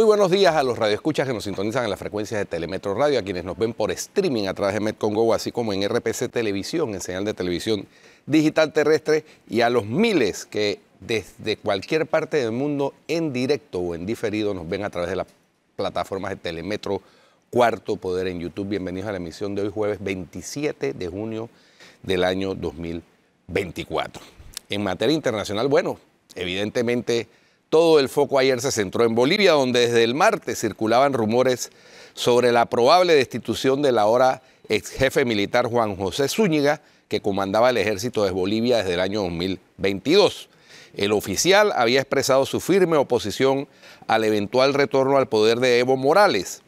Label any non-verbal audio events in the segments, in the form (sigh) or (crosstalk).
Muy buenos días a los radioescuchas que nos sintonizan en las frecuencias de Telemetro Radio, a quienes nos ven por streaming a través de MedCongo, así como en RPC Televisión, en señal de televisión digital terrestre, y a los miles que desde cualquier parte del mundo en directo o en diferido nos ven a través de las plataformas de Telemetro Cuarto Poder en YouTube. Bienvenidos a la emisión de hoy jueves 27 de junio del año 2024. En materia internacional, bueno, evidentemente todo el foco ayer se centró en Bolivia, donde desde el martes circulaban rumores sobre la probable destitución del ahora ex jefe militar Juan José Zúñiga, que comandaba el ejército de Bolivia desde el año 2022. El oficial había expresado su firme oposición al eventual retorno al poder de Evo Morales,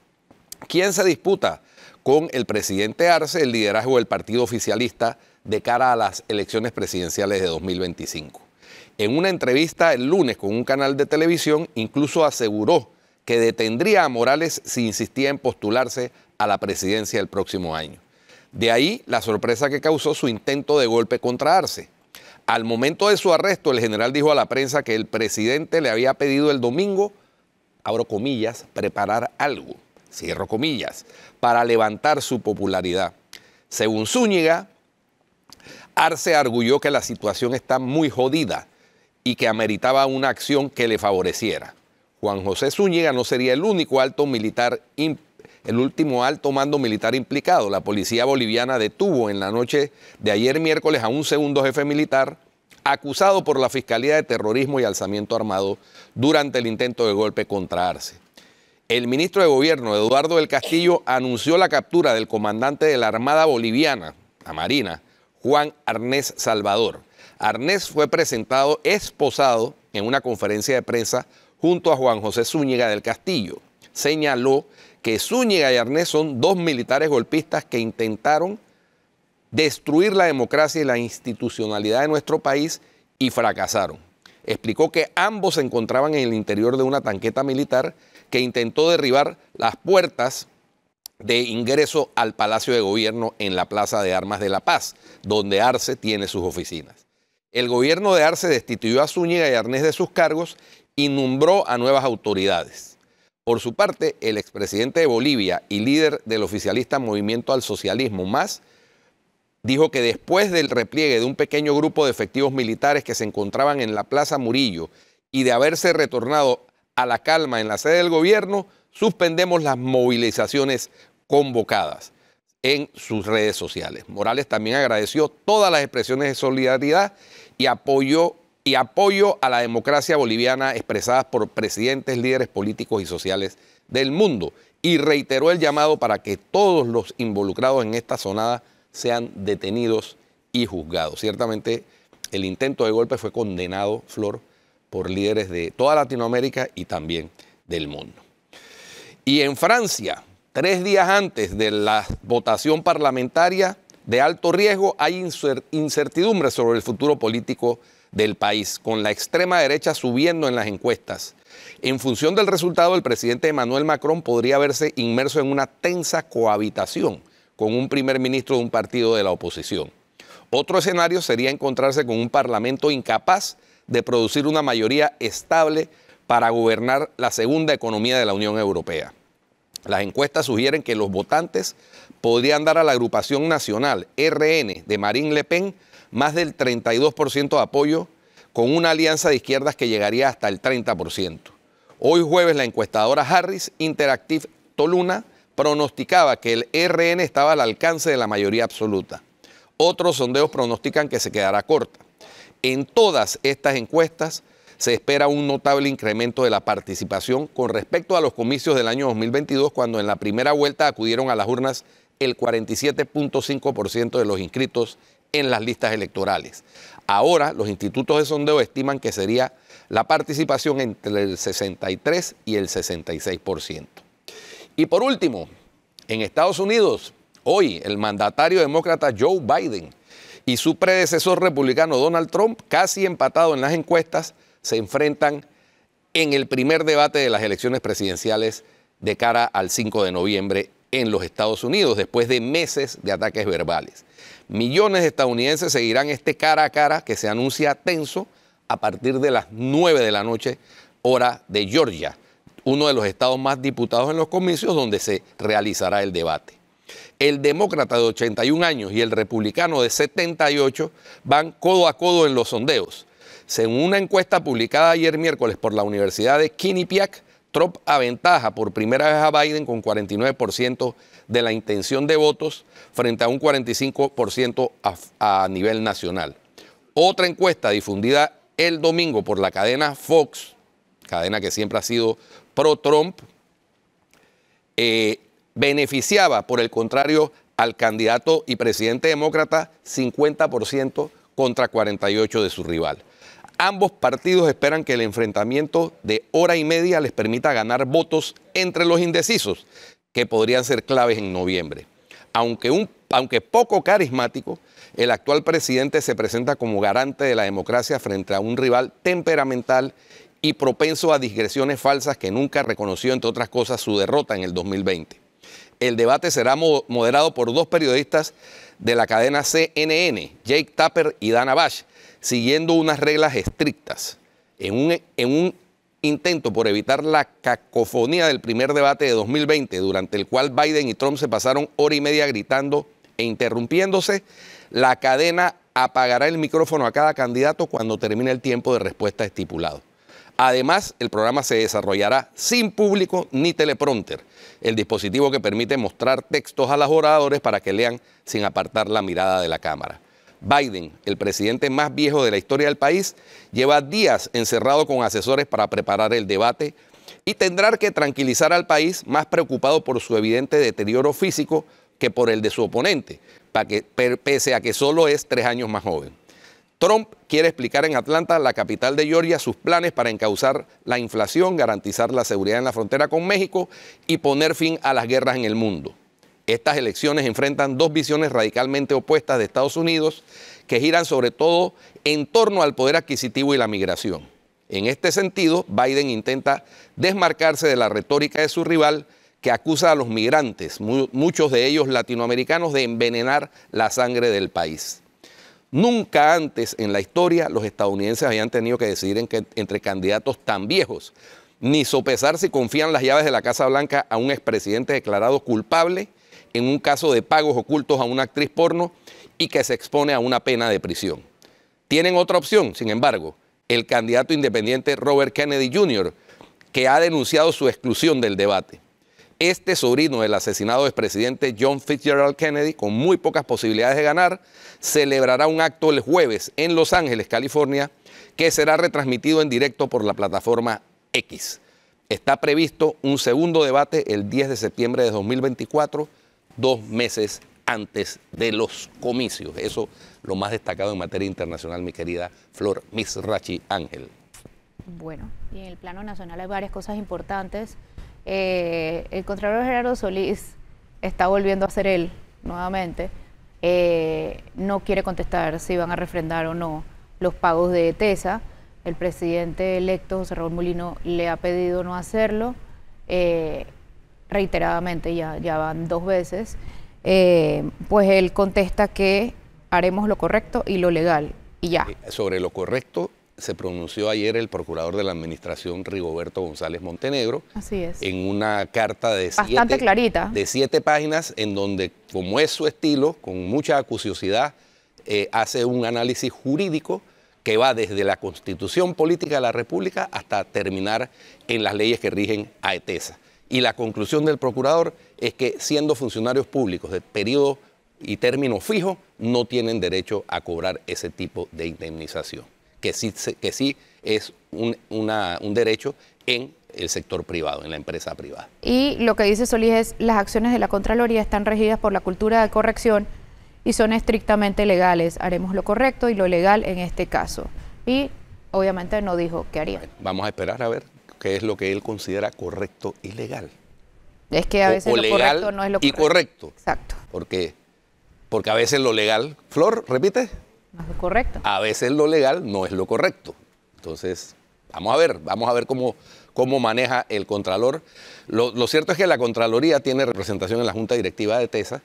quien se disputa con el presidente Arce el liderazgo del partido oficialista de cara a las elecciones presidenciales de 2025. En una entrevista el lunes con un canal de televisión, incluso aseguró que detendría a Morales si insistía en postularse a la presidencia el próximo año. De ahí la sorpresa que causó su intento de golpe contra Arce. Al momento de su arresto, el general dijo a la prensa que el presidente le había pedido el domingo, abro comillas, preparar algo, cierro comillas, para levantar su popularidad. Según Zúñiga, Arce arguyó que la situación está muy jodida y que ameritaba una acción que le favoreciera. Juan José Zúñiga no sería el único alto militar, el último alto mando militar implicado. La policía boliviana detuvo en la noche de ayer miércoles a un segundo jefe militar acusado por la Fiscalía de Terrorismo y Alzamiento Armado durante el intento de golpe contra Arce. El ministro de Gobierno, Eduardo del Castillo, anunció la captura del comandante de la Armada Boliviana, la Marina, Juan Arnés Salvador. Arnés fue presentado esposado en una conferencia de prensa junto a Juan José Zúñiga del Castillo. Señaló que Zúñiga y Arnés son dos militares golpistas que intentaron destruir la democracia y la institucionalidad de nuestro país y fracasaron. Explicó que ambos se encontraban en el interior de una tanqueta militar que intentó derribar las puertas de ingreso al Palacio de Gobierno en la Plaza de Armas de La Paz, donde Arce tiene sus oficinas el gobierno de Arce destituyó a Zúñiga y Arnés de sus cargos y nombró a nuevas autoridades. Por su parte, el expresidente de Bolivia y líder del oficialista Movimiento al Socialismo Más dijo que después del repliegue de un pequeño grupo de efectivos militares que se encontraban en la Plaza Murillo y de haberse retornado a la calma en la sede del gobierno, suspendemos las movilizaciones convocadas en sus redes sociales. Morales también agradeció todas las expresiones de solidaridad y apoyo, y apoyo a la democracia boliviana expresadas por presidentes, líderes políticos y sociales del mundo. Y reiteró el llamado para que todos los involucrados en esta sonada sean detenidos y juzgados. Ciertamente, el intento de golpe fue condenado, Flor, por líderes de toda Latinoamérica y también del mundo. Y en Francia, tres días antes de la votación parlamentaria, de alto riesgo, hay incertidumbre sobre el futuro político del país, con la extrema derecha subiendo en las encuestas. En función del resultado, el presidente Emmanuel Macron podría verse inmerso en una tensa cohabitación con un primer ministro de un partido de la oposición. Otro escenario sería encontrarse con un parlamento incapaz de producir una mayoría estable para gobernar la segunda economía de la Unión Europea. Las encuestas sugieren que los votantes podrían dar a la agrupación nacional RN de Marine Le Pen más del 32% de apoyo, con una alianza de izquierdas que llegaría hasta el 30%. Hoy jueves la encuestadora Harris Interactive Toluna pronosticaba que el RN estaba al alcance de la mayoría absoluta. Otros sondeos pronostican que se quedará corta. En todas estas encuestas, se espera un notable incremento de la participación con respecto a los comicios del año 2022, cuando en la primera vuelta acudieron a las urnas el 47.5% de los inscritos en las listas electorales. Ahora los institutos de sondeo estiman que sería la participación entre el 63 y el 66%. Y por último, en Estados Unidos, hoy el mandatario demócrata Joe Biden y su predecesor republicano Donald Trump, casi empatado en las encuestas, se enfrentan en el primer debate de las elecciones presidenciales de cara al 5 de noviembre en los Estados Unidos, después de meses de ataques verbales. Millones de estadounidenses seguirán este cara a cara que se anuncia tenso a partir de las 9 de la noche, hora de Georgia, uno de los estados más diputados en los comicios donde se realizará el debate. El demócrata de 81 años y el republicano de 78 van codo a codo en los sondeos según una encuesta publicada ayer miércoles por la Universidad de Quinnipiac, Trump aventaja por primera vez a Biden con 49% de la intención de votos frente a un 45% a, nivel nacional. Otra encuesta difundida el domingo por la cadena Fox, cadena que siempre ha sido pro-Trump, eh, beneficiaba, por el contrario, al candidato y presidente demócrata 50% contra 48% de su rival. Ambos partidos esperan que el enfrentamiento de hora y media les permita ganar votos entre los indecisos, que podrían ser claves en noviembre. Aunque, un, aunque poco carismático, el actual presidente se presenta como garante de la democracia frente a un rival temperamental y propenso a digresiones falsas que nunca reconoció, entre otras cosas, su derrota en el 2020. El debate será moderado por dos periodistas de la cadena CNN, Jake Tapper y Dana Bash, siguiendo unas reglas estrictas en un, intento por evitar la cacofonía del primer debate de 2020, durante el cual Biden y Trump se pasaron hora y media gritando e interrumpiéndose, la cadena apagará el micrófono a cada candidato cuando termine el tiempo de respuesta estipulado. Además, el programa se desarrollará sin público ni teleprompter, el dispositivo que permite mostrar textos a los oradores para que lean sin apartar la mirada de la cámara. Biden, el presidente más viejo de la historia del país, lleva días encerrado con asesores para preparar el debate y tendrá que tranquilizar al país más preocupado por su evidente deterioro físico que por el de su oponente, para que, pese a que solo es tres años más joven. Trump quiere explicar en Atlanta, la capital de Georgia, sus planes para encauzar la inflación, garantizar la seguridad en la frontera con México y poner fin a las guerras en el mundo. Estas elecciones enfrentan dos visiones radicalmente opuestas de Estados Unidos que giran sobre todo en torno al poder adquisitivo y la migración. En este sentido, Biden intenta desmarcarse de la retórica de su rival que acusa a los migrantes, muchos de ellos latinoamericanos, de envenenar la sangre del país. Nunca antes en la historia los estadounidenses habían tenido que decidir en que, entre candidatos tan viejos, ni sopesar si confían las llaves de la Casa Blanca a un expresidente declarado culpable en un caso de pagos ocultos a una actriz porno y que se expone a una pena de prisión. Tienen otra opción, sin embargo, el candidato independiente Robert Kennedy Jr., que ha denunciado su exclusión del debate. Este sobrino del asesinado expresidente John Fitzgerald Kennedy, con muy pocas posibilidades de ganar, celebrará un acto el jueves en Los Ángeles, California, que será retransmitido en directo por la plataforma X. Está previsto un segundo debate el 10 de septiembre de 2024 dos meses antes de los comicios. Eso lo más destacado en materia internacional, mi querida Flor Rachi Ángel. Bueno, y en el plano nacional hay varias cosas importantes. Eh, el Contralor Gerardo Solís está volviendo a ser él nuevamente. Eh, no quiere contestar si van a refrendar o no los pagos de TESA. El presidente electo, José Raúl le ha pedido no hacerlo. Eh, reiteradamente, ya, ya van dos veces, eh, pues él contesta que haremos lo correcto y lo legal, y ya. Eh, sobre lo correcto se pronunció ayer el procurador de la administración Rigoberto González Montenegro. Así es. En una carta de siete, De siete páginas, en donde, como es su estilo, con mucha acuciosidad, eh, hace un análisis jurídico que va desde la constitución política de la República hasta terminar en las leyes que rigen a ETESA. Y la conclusión del procurador es que siendo funcionarios públicos de periodo y término fijo, no tienen derecho a cobrar ese tipo de indemnización, que sí, que es un, derecho en el sector privado, en la empresa privada. Y lo que dice Solís es, las acciones de la Contraloría están regidas por la cultura de corrección y son estrictamente legales. Haremos lo correcto y lo legal en este caso. Y obviamente no dijo qué haría. vamos a esperar a ver que es lo que él considera correcto y legal. Es que a veces lo legal correcto no es lo correcto. Y correcto. Exacto. Porque, porque a veces lo legal, Flor, repite. No es lo correcto. A veces lo legal no es lo correcto. Entonces, vamos a ver, vamos a ver cómo, cómo maneja el Contralor. Lo, cierto es que la Contraloría tiene representación en la Junta Directiva de TESA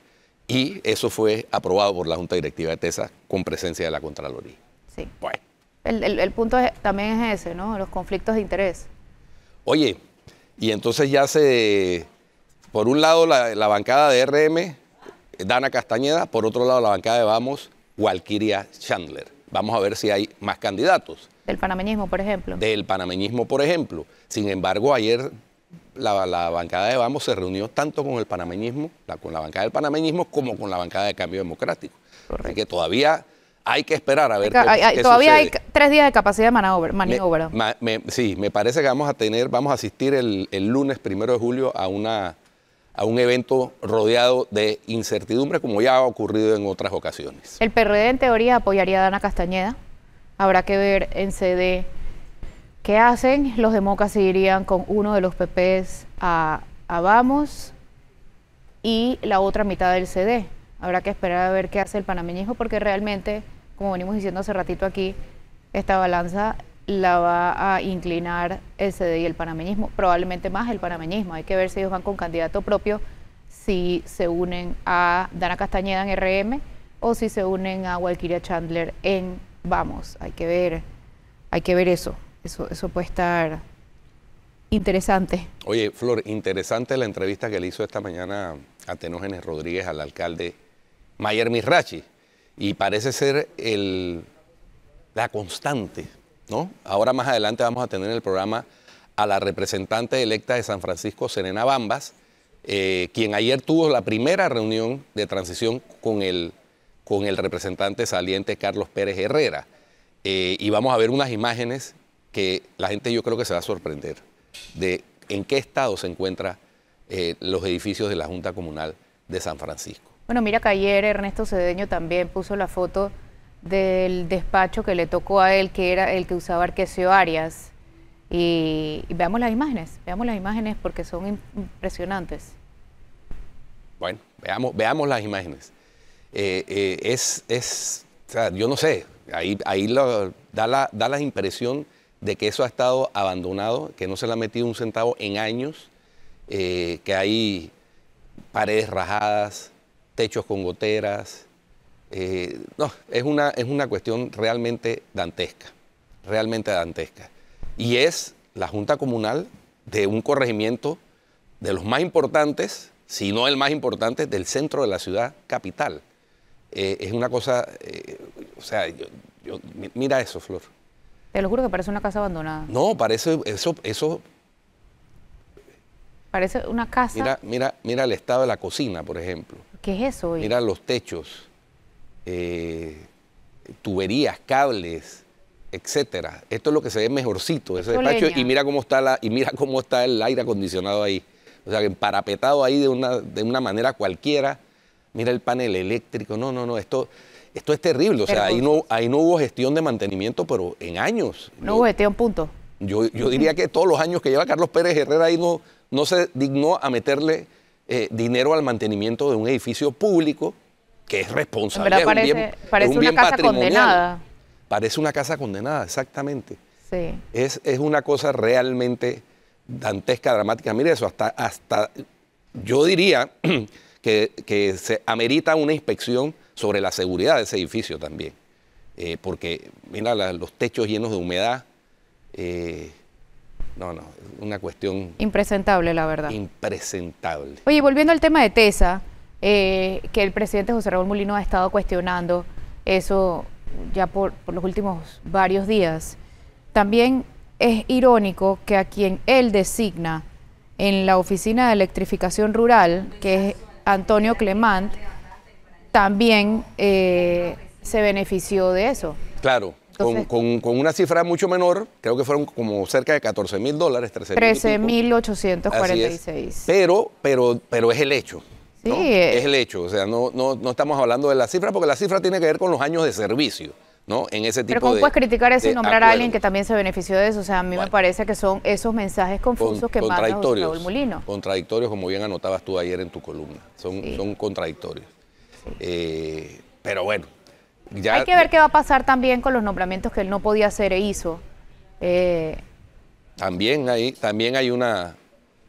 y eso fue aprobado por la Junta Directiva de TESA con presencia de la Contraloría. Sí. Bueno. Pues. El, el, punto también es ese, ¿no? Los conflictos de interés. Oye, y entonces ya se, por un lado la, bancada de RM, Dana Castañeda, por otro lado la bancada de Vamos, Walkiria Chandler. Vamos a ver si hay más candidatos. Del panameñismo, por ejemplo. Del panameñismo, por ejemplo. Sin embargo, ayer la, bancada de Vamos se reunió tanto con el panameñismo, la, con la bancada del panameñismo, como con la bancada de Cambio Democrático. que todavía hay que esperar a ver. qué, hay, todavía hay tres días de capacidad de maniobra. sí, me parece que vamos a tener, vamos a asistir el, lunes primero de julio a una a un evento rodeado de incertidumbre como ya ha ocurrido en otras ocasiones. El PRD en teoría apoyaría a Dana Castañeda. Habrá que ver en CD qué hacen. Los demócratas seguirían con uno de los PPs a, a Vamos y la otra mitad del CD. Habrá que esperar a ver qué hace el panameñejo porque realmente como venimos diciendo hace ratito aquí, esta balanza la va a inclinar el CD y el panameñismo, probablemente más el panameñismo. Hay que ver si ellos van con candidato propio, si se unen a Dana Castañeda en RM o si se unen a Walkiria Chandler en Vamos. Hay que ver, hay que ver eso. Eso, eso puede estar interesante. Oye, Flor, interesante la entrevista que le hizo esta mañana a Tenógenes Rodríguez al alcalde Mayer Misrachi y parece ser el, la constante. ¿no? Ahora más adelante vamos a tener en el programa a la representante electa de San Francisco, Serena Bambas, eh, quien ayer tuvo la primera reunión de transición con el, con el representante saliente Carlos Pérez Herrera. Eh, y vamos a ver unas imágenes que la gente yo creo que se va a sorprender de en qué estado se encuentran eh, los edificios de la Junta Comunal de San Francisco. Bueno, mira que ayer Ernesto Cedeño también puso la foto del despacho que le tocó a él, que era el que usaba Arquecio Arias. Y, veamos las imágenes, veamos las imágenes porque son impresionantes. Bueno, veamos, las imágenes. Eh, eh, es, es yo no sé, ahí, ahí da, la, impresión de que eso ha estado abandonado, que no se le ha metido un centavo en años, eh, que hay paredes rajadas, techos con goteras. Eh, no, es una, es una cuestión realmente dantesca, realmente dantesca. Y es la Junta Comunal de un corregimiento de los más importantes, si no el más importante, del centro de la ciudad capital. Eh, es una cosa, eh, o sea, mira eso, Flor. Te lo juro que parece una casa abandonada. No, parece eso, eso. Parece una casa. Mira, mira, mira el estado de la cocina, por ejemplo. ¿Qué es eso? Mira los techos, eh, tuberías, cables, etcétera. Esto es lo que se ve mejorcito, ese despacho. Y mira cómo está la, y mira cómo está el aire acondicionado ahí. O sea, parapetado ahí de una, de una manera cualquiera. Mira el panel eléctrico. No, no, no. Esto, esto es terrible. O sea, ahí no, no hubo gestión de mantenimiento, pero en años. No hubo gestión, punto. Yo, yo diría que todos los años que lleva Carlos Pérez Herrera ahí no, no se dignó a meterle eh, dinero al mantenimiento de un edificio público que es responsable. Pero parece, un bien, parece una casa condenada. Parece una casa condenada, exactamente. Es, una cosa realmente dantesca, dramática. Mire eso, hasta, hasta yo diría (clears throat) que, se amerita una inspección sobre la seguridad de ese edificio también. Eh, porque, mira, los techos llenos de humedad. Eh, no, no, una cuestión... Impresentable, la verdad. Impresentable. Oye, volviendo al tema de TESA, eh, que el presidente José Raúl Molino ha estado cuestionando eso ya por, los últimos varios días, también es irónico que a quien él designa en la Oficina de Electrificación Rural, que es Antonio Clemant, también eh, se benefició de eso. Claro. con, una cifra mucho menor, creo que fueron como cerca de 14 mil dólares, 13 mil. 13 mil 846. Pero, pero, pero es el hecho. Sí. Es el hecho. O sea, no, no, estamos hablando de la cifra, porque la cifra tiene que ver con los años de servicio. ¿no? En ese tipo de Pero ¿cómo puedes criticar eso y nombrar a alguien que también se benefició de eso? O sea, a mí me parece que son esos mensajes confusos que manda Raúl Contradictorios, como bien anotabas tú ayer en tu columna. Son, son contradictorios. Eh, pero bueno, hay que ver qué va a pasar también con los nombramientos que él no podía hacer e hizo. Eh, también hay, también hay una.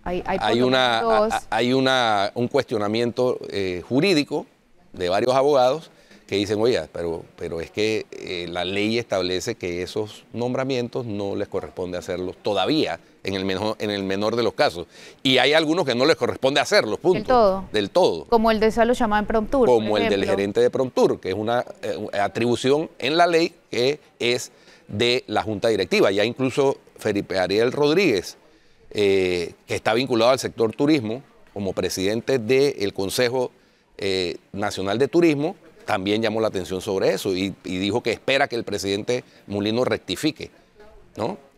Hay, una, hay una, un cuestionamiento eh, jurídico de varios abogados que dicen, oye, pero, pero es que eh, la ley establece que esos nombramientos no les corresponde hacerlos todavía en el, menor, en el menor de los casos. Y hay algunos que no les corresponde hacerlo, punto. Del todo. Del todo. Como el de Salo llamado en Promptur. Como el del gerente de Promptur, que es una eh, atribución en la ley que es de la Junta Directiva. Ya incluso Felipe Ariel Rodríguez, eh, que está vinculado al sector turismo, como presidente del Consejo eh, Nacional de Turismo, también llamó la atención sobre eso y, y dijo que espera que el presidente Mulino rectifique.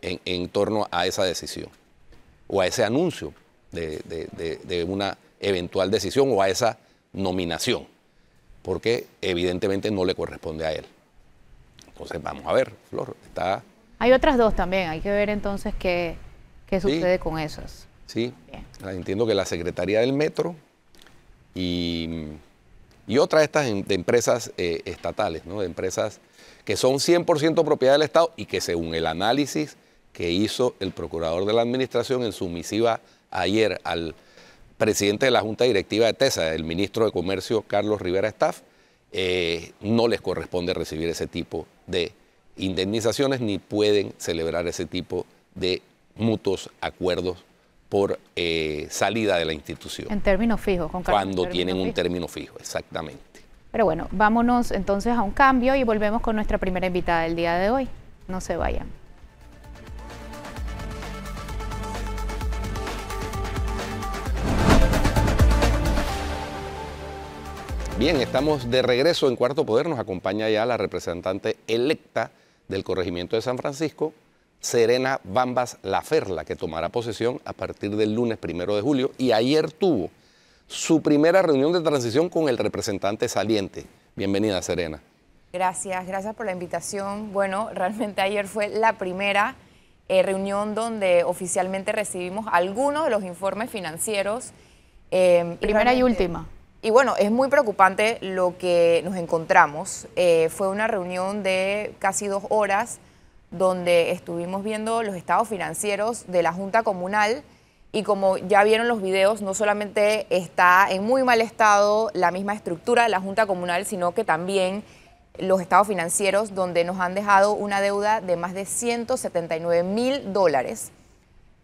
En, torno a esa decisión o a ese anuncio de, una eventual decisión o a esa nominación, porque evidentemente no le corresponde a él. Entonces vamos a ver, Flor, está... Hay otras dos también, hay que ver entonces qué, sucede con esas. Sí, ah, entiendo que la Secretaría del Metro y, y otra de estas de empresas eh, estatales, ¿no? de empresas que son 100% propiedad del Estado y que según el análisis que hizo el procurador de la Administración en su misiva ayer al presidente de la Junta Directiva de TESA, el ministro de Comercio Carlos Rivera Staff, eh, no les corresponde recibir ese tipo de indemnizaciones ni pueden celebrar ese tipo de mutuos acuerdos por eh, salida de la institución. En términos fijos, con Cuando tienen un término fijo, exactamente. Pero bueno, vámonos entonces a un cambio y volvemos con nuestra primera invitada del día de hoy. No se vayan. Bien, estamos de regreso en Cuarto Poder. Nos acompaña ya la representante electa del corregimiento de San Francisco, Serena Bambas Laferla, que tomará posesión a partir del lunes primero de julio y ayer tuvo su primera reunión de transición con el representante saliente. Bienvenida, Serena. Gracias, gracias por la invitación. Bueno, (laughs) realmente ayer fue la primera eh, reunión donde oficialmente recibimos algunos de los informes financieros. Em, primera y, última. Y bueno, es muy preocupante lo que nos encontramos. Eh, fue una reunión de casi dos horas donde estuvimos viendo los estados financieros de la Junta Comunal y como ya vieron los videos, no solamente está en muy mal estado la misma estructura de la Junta Comunal, sino que también los estados financieros, donde nos han dejado una deuda de más de 179 mil dólares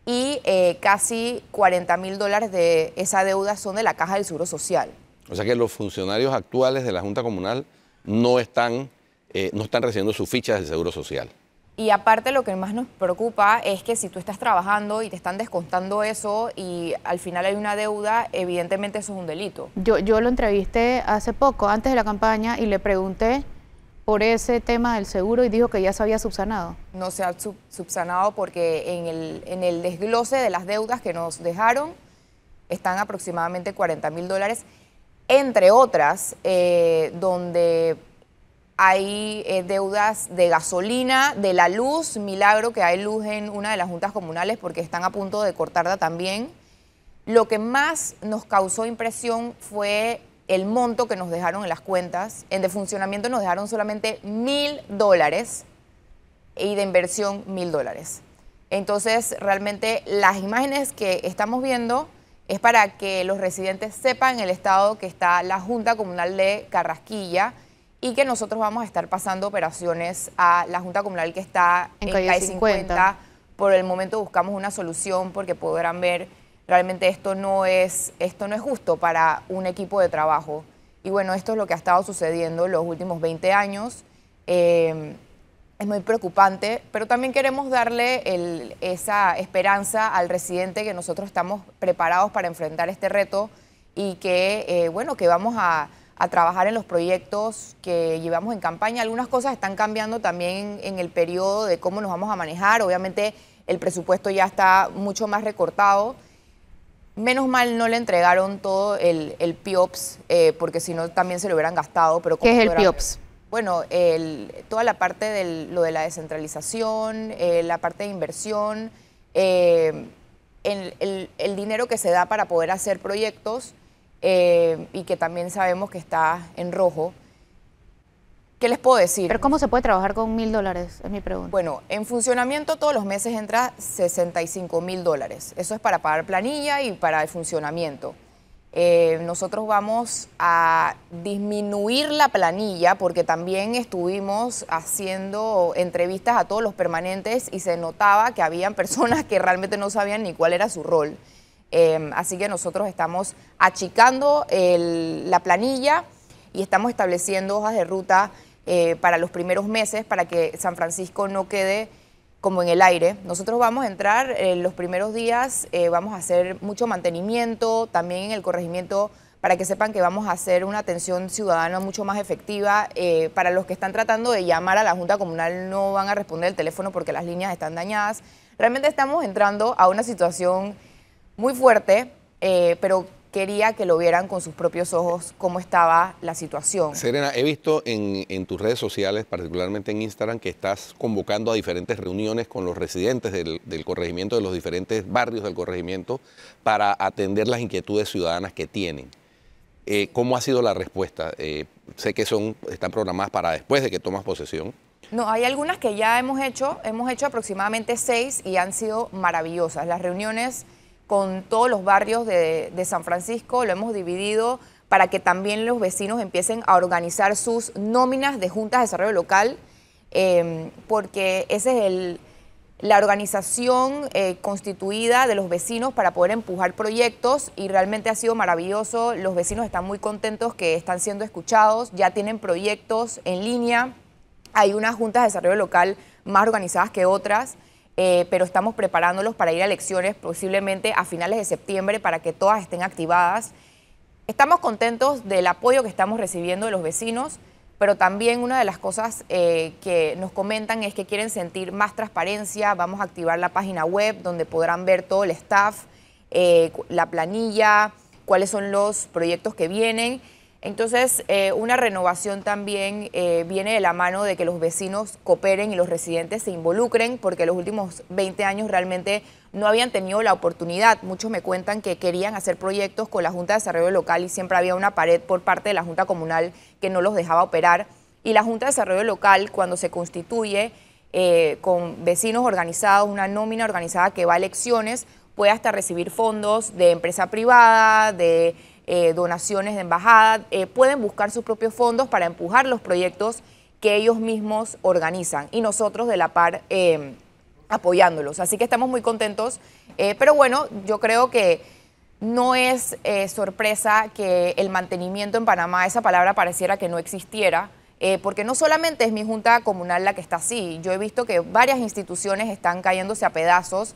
y eh, casi 40 mil dólares de esa deuda son de la Caja del Seguro Social. O sea que los funcionarios actuales de la Junta Comunal no están, eh, no están recibiendo sus fichas del Seguro Social. Y aparte lo que más nos preocupa es que si tú estás trabajando y te están descontando eso y al final hay una deuda, evidentemente eso es un delito. Yo, yo lo entrevisté hace poco, antes de la campaña, y le pregunté por ese tema del seguro y dijo que ya se había subsanado. No se ha subsanado porque en el, en el desglose de las deudas que nos dejaron están aproximadamente 40 mil dólares, entre otras, eh, donde hay eh, deudas de gasolina, de la luz, milagro que hay luz en una de las juntas comunales porque están a punto de cortarla también. Lo que más nos causó impresión fue el monto que nos dejaron en las cuentas. En de funcionamiento nos dejaron solamente mil dólares y de inversión mil dólares. Entonces, realmente las imágenes que estamos viendo es para que los residentes sepan el estado que está la Junta Comunal de Carrasquilla y que nosotros vamos a estar pasando operaciones a la Junta Comunal que está en, calle, 50. Por el momento buscamos una solución porque podrán ver, realmente esto no es, esto no es justo para un equipo de trabajo. Y bueno, esto es lo que ha estado sucediendo los últimos 20 años. Eh, es muy preocupante, pero también queremos darle esa esperanza al residente que nosotros estamos preparados para enfrentar este reto y que, eh, bueno, que vamos a a trabajar en los proyectos que llevamos en campaña. Algunas cosas están cambiando también en el periodo de cómo nos vamos a manejar. Obviamente el presupuesto ya está mucho más recortado. Menos mal no le entregaron todo el, PIOPS, eh, porque si no también se lo hubieran gastado. Pero ¿Qué es el PIOPS? Bueno, toda la parte de lo de la descentralización, eh, la parte de inversión, eh, el, dinero que se da para poder hacer proyectos eh, y que también sabemos que está en rojo. ¿Qué les puedo decir? Pero ¿cómo se puede trabajar con mil dólares? Es mi pregunta. Bueno, en funcionamiento todos los meses entra 65 mil dólares. Eso es para pagar planilla y para el funcionamiento. Eh, nosotros vamos a disminuir la planilla porque también estuvimos haciendo entrevistas a todos los permanentes y se notaba que habían (laughs) personas que realmente no sabían ni cuál era su rol. Em, así que nosotros estamos achicando la planilla y estamos estableciendo hojas de ruta eh, para los primeros meses para que San Francisco no quede como en el aire. Nosotros vamos a entrar en eh, los primeros días, eh, vamos a hacer mucho mantenimiento, también en el corregimiento, para que sepan que vamos a hacer una atención ciudadana mucho más efectiva. para los que están tratando de llamar a la Junta Comunal no van a responder el teléfono porque las líneas están dañadas. Realmente estamos entrando a una situación muy fuerte, eh, pero quería que lo vieran con sus propios ojos cómo estaba la situación. Serena, he visto en, tus redes sociales, particularmente en Instagram, que estás convocando a diferentes reuniones con los residentes del, corregimiento, de los diferentes barrios del corregimiento, para atender las inquietudes ciudadanas que tienen. Eh, ¿Cómo ha sido la respuesta? Eh, sé que son, están programadas para después de que tomas posesión. No, hay algunas que ya hemos hecho, hemos hecho aproximadamente seis y han sido maravillosas. Las reuniones con todos los barrios de, San Francisco, lo hemos dividido para que también los vecinos empiecen a organizar sus nóminas de juntas de desarrollo local, em, porque esa es la organización eh, constituida de los vecinos para poder empujar proyectos y realmente ha sido maravilloso. Los vecinos están muy contentos que están siendo escuchados, ya tienen proyectos en línea, hay unas juntas de desarrollo local más organizadas que otras. Eh, pero estamos preparándolos para ir a elecciones posiblemente a finales de septiembre para que todas estén activadas. Estamos contentos del apoyo que estamos recibiendo de los vecinos, pero también una de las cosas eh, que nos comentan es que quieren sentir más transparencia. Vamos a activar la página web donde podrán ver todo el staff, eh, la planilla, cuáles son los proyectos que vienen entonces, eh, una renovación también eh, viene de la mano de que los vecinos cooperen y los residentes se involucren, porque los últimos 20 años realmente no habían tenido la oportunidad. Muchos me cuentan que querían hacer proyectos con la Junta de Desarrollo Local y siempre había una pared por parte de la Junta Comunal que no los dejaba operar. Y la Junta de Desarrollo Local, cuando se constituye eh, con vecinos organizados, una nómina organizada que va a elecciones, puede hasta recibir fondos de empresa privada, de eh, donaciones de embajada, eh, pueden buscar sus propios fondos para empujar los proyectos que ellos mismos organizan y nosotros de la par em, apoyándolos. Así que estamos muy contentos, eh, pero bueno, yo creo que no es sorpresa que el mantenimiento en Panamá, esa palabra pareciera que no existiera. porque no solamente es mi junta comunal la que está así, yo he visto que varias instituciones están cayéndose a pedazos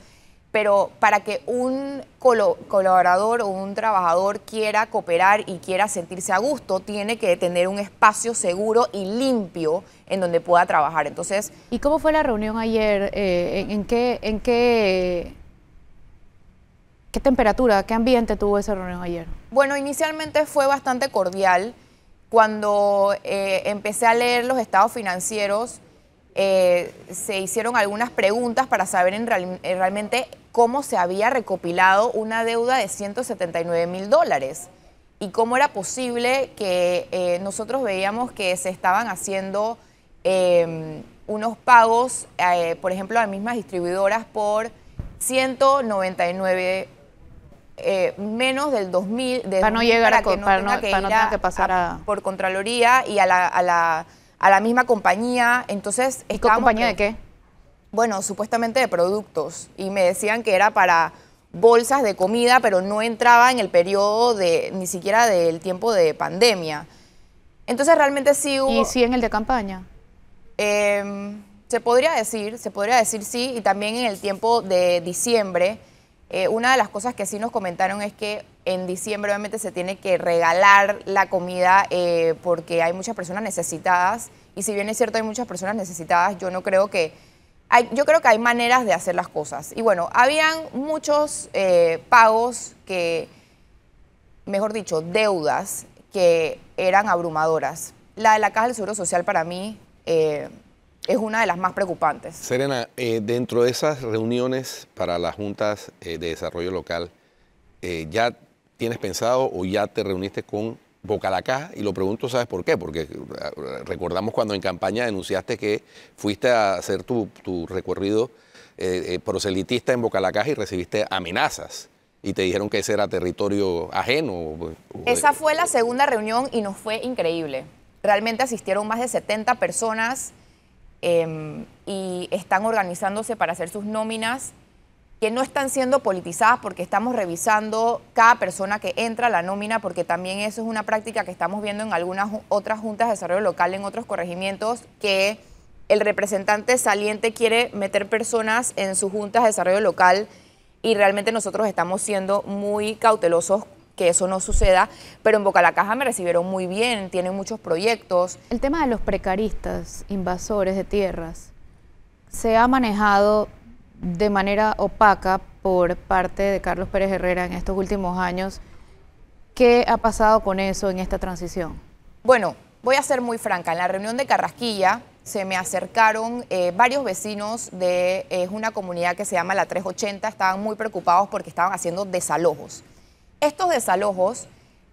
pero para que un colaborador o un trabajador quiera cooperar y quiera sentirse a gusto, tiene que tener un espacio seguro y limpio en donde pueda trabajar. Entonces, ¿y cómo fue la reunión ayer? Eh, ¿En qué, en qué, qué temperatura, qué ambiente tuvo esa reunión ayer? Bueno, inicialmente fue bastante cordial. Cuando eh, empecé a leer los estados financieros, eh, se hicieron algunas preguntas para saber en realmente cómo se había recopilado una deuda de 179 mil dólares y cómo era posible que eh, nosotros veíamos que se estaban haciendo em, unos pagos, eh, por ejemplo, a las mismas distribuidoras por 199 eh, menos del 2000 de para no llegar a, que no para, que pasar a, por contraloría y a la, misma compañía entonces compañía de qué bueno, supuestamente de productos y me decían que era para bolsas de comida, pero no entraba en el periodo de, ni siquiera del tiempo de pandemia. Entonces realmente sí hubo... ¿Y sí en el de campaña? Em, se podría decir, se podría decir sí, y también en el tiempo de diciembre, eh, una de las cosas que sí nos comentaron es que en diciembre obviamente se tiene que regalar la comida eh, porque hay muchas personas necesitadas, y si bien es cierto hay muchas personas necesitadas, yo no creo que yo creo que hay maneras de hacer las cosas. Y bueno, habían muchos eh, pagos que, mejor dicho, deudas que eran abrumadoras. La de la Caja del Seguro Social para mí eh, es una de las más preocupantes. Serena, eh, dentro de esas reuniones para las juntas de desarrollo local, ¿ya tienes pensado o ya te reuniste con boca y lo pregunto, ¿sabes por qué? Porque eh, recordamos cuando en campaña denunciaste que fuiste a hacer tu, recorrido eh, eh, proselitista en boca y recibiste amenazas y te dijeron que ese era territorio ajeno. Esa fue la segunda reunión y nos fue increíble. Realmente asistieron más de 70 personas em, y están organizándose para hacer sus nóminas que no están siendo politizadas porque estamos revisando cada persona que entra a la nómina, porque también eso es una práctica que estamos viendo en algunas otras juntas de desarrollo local, en otros corregimientos, que el representante saliente quiere meter personas en sus juntas de desarrollo local y realmente nosotros estamos siendo muy cautelosos que eso no suceda, pero en Boca la Caja me recibieron muy bien, tienen muchos proyectos. El tema de los precaristas, invasores de tierras, se ha manejado de manera opaca por parte de Carlos Pérez Herrera en estos últimos años. ¿Qué ha pasado con eso en esta transición? Bueno, voy a ser muy franca. En la reunión de Carrasquilla se me acercaron eh, varios vecinos de eh, una comunidad que se llama la 380. Estaban muy preocupados porque estaban haciendo desalojos. Estos desalojos